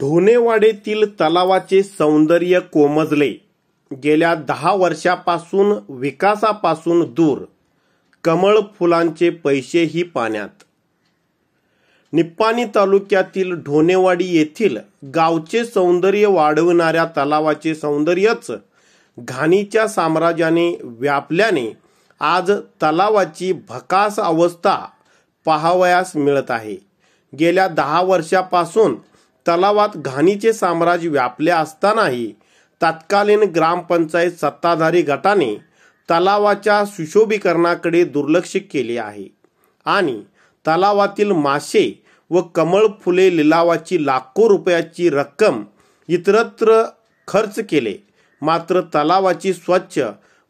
धोनेवाडेतील तलावाचे सौंदर्य कोमजले गेल्या दहा वर्षापासून विकासापासून दूर कमळ फुलांचे पैसेही पाण्यात निप्पाणी तालुक्यातील ढोणेवाडी येथील गावचे सौंदर्य वाढवणाऱ्या तलावाचे सौंदर्यच घाणीच्या साम्राज्याने व्यापल्याने आज तलावाची भकास अवस्था पाहावयास मिळत आहे गेल्या दहा वर्षापासून तलावात घाणीचे साम्राज्य व्यापले असतानाही तत्कालीन ग्रामपंचायत सत्ताधारी गटाने तलावाच्या सुशोभीकरणाकडे दुर्लक्ष केले आहे आणि तलावातील मासे व कमळ फुले लिलावाची लाखो रुपयाची रक्कम इतरत्र खर्च केले मात्र तलावाची स्वच्छ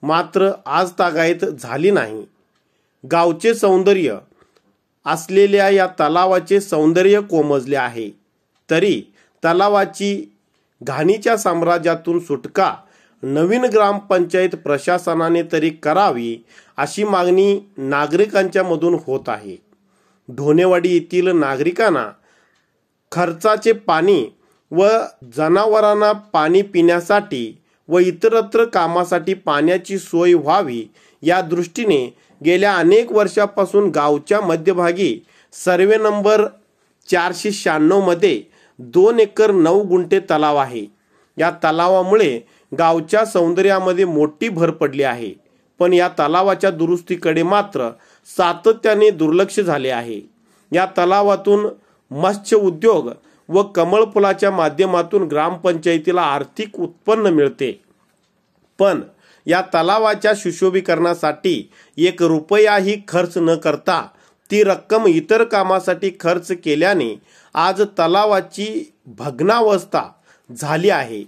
मात्र आज तागायत झाली नाही गावचे सौंदर्य असलेल्या या तलावाचे सौंदर्य कोमजले आहे तरी तलावाची घाणीच्या साम्राज्यातून सुटका नवीन ग्रामपंचायत प्रशासनाने तरी करावी अशी मागणी नागरिकांच्या मधून होत आहे ढोणेवाडी येथील नागरिकांना खर्चाचे पाणी व जनावरांना पाणी पिण्यासाठी व इतरत्र कामासाठी पाण्याची सोय व्हावी या दृष्टीने गेल्या अनेक वर्षापासून गावच्या मध्यभागी सर्वे नंबर चारशे शहाण्णवमध्ये दोन एकर नऊ गुंठे तलाव आहे या तलावामुळे गावच्या सौंदर्यामध्ये मोठी भर पडली आहे पण या तलावाच्या दुरुस्तीकडे मात्र सातत्याने दुर्लक्ष झाले आहे या तलावातून मत्स्य उद्योग व कमळफुलाच्या माध्यमातून ग्रामपंचायतीला आर्थिक उत्पन्न मिळते पण या तलावाच्या सुशोभीकरणासाठी एक रुपयाही खर्च न करता ती रक्कम इतर कामासाठी खर्च केल्याने आज तलावाची भग्नावस्था झाली आहे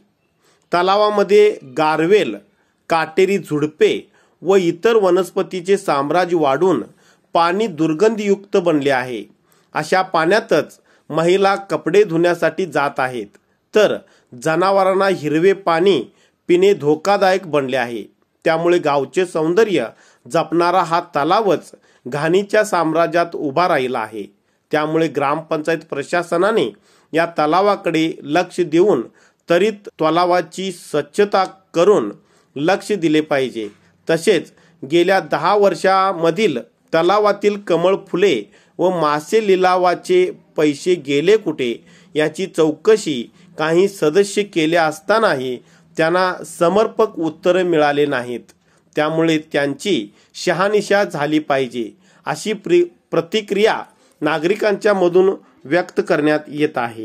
तलावामध्ये गारवेल काटेरी झुडपे व इतर वनस्पतीचे साम्राज्य वाढून पाणी दुर्गंधयुक्त बनले आहे अशा पाण्यातच महिला कपडे धुण्यासाठी जात आहेत तर जनावरांना हिरवे पाणी पिणे धोकादायक बनले आहे त्यामुळे गावचे सौंदर्य जपणारा हा तलावच घाणीच्या साम्राज्यात उभा राहिला आहे त्यामुळे ग्रामपंचायत प्रशासनाने या तलावाकडे लक्ष देऊन त्वरित तलावाची स्वच्छता करून लक्ष दिले पाहिजे तसेच गेल्या दहा वर्षामधील तलावातील कमळ फुले व मासे लिलावाचे पैसे गेले कुठे याची चौकशी काही सदस्य केले असतानाही त्यांना समर्पक उत्तरं मिळाले नाहीत त्यामुळे त्यांची शहानिशा झाली पाहिजे अशी प्रतिक्रिया नागरिकांच्या मधून व्यक्त करण्यात येत आहे